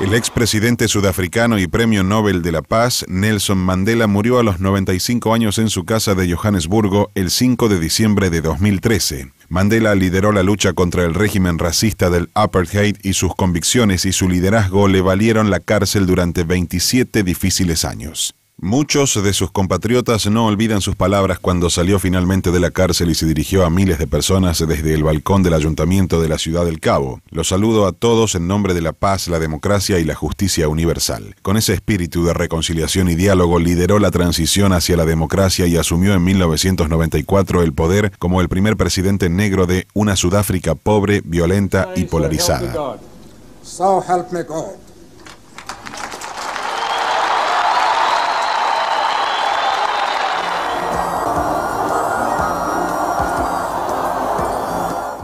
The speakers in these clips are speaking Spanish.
El expresidente sudafricano y premio Nobel de la Paz, Nelson Mandela, murió a los 95 años en su casa de Johannesburgo el 5 de diciembre de 2013. Mandela lideró la lucha contra el régimen racista del apartheid y sus convicciones y su liderazgo le valieron la cárcel durante 27 difíciles años. Muchos de sus compatriotas no olvidan sus palabras cuando salió finalmente de la cárcel y se dirigió a miles de personas desde el balcón del ayuntamiento de la ciudad del Cabo. Los saludo a todos en nombre de la paz, la democracia y la justicia universal. Con ese espíritu de reconciliación y diálogo lideró la transición hacia la democracia y asumió en 1994 el poder como el primer presidente negro de una Sudáfrica pobre, violenta y polarizada.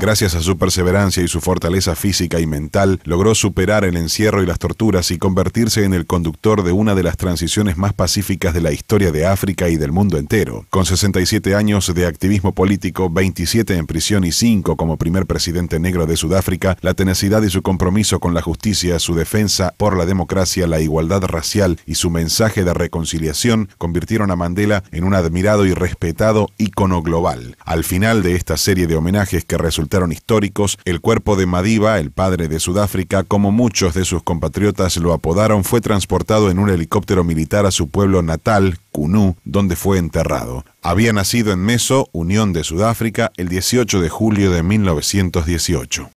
Gracias a su perseverancia y su fortaleza física y mental, logró superar el encierro y las torturas y convertirse en el conductor de una de las transiciones más pacíficas de la historia de África y del mundo entero. Con 67 años de activismo político, 27 en prisión y 5 como primer presidente negro de Sudáfrica, la tenacidad y su compromiso con la justicia, su defensa por la democracia, la igualdad racial y su mensaje de reconciliación convirtieron a Mandela en un admirado y respetado ícono global. Al final de esta serie de homenajes que resultó históricos, el cuerpo de Madiba, el padre de Sudáfrica, como muchos de sus compatriotas lo apodaron, fue transportado en un helicóptero militar a su pueblo natal, Kunú, donde fue enterrado. Había nacido en Meso, Unión de Sudáfrica, el 18 de julio de 1918.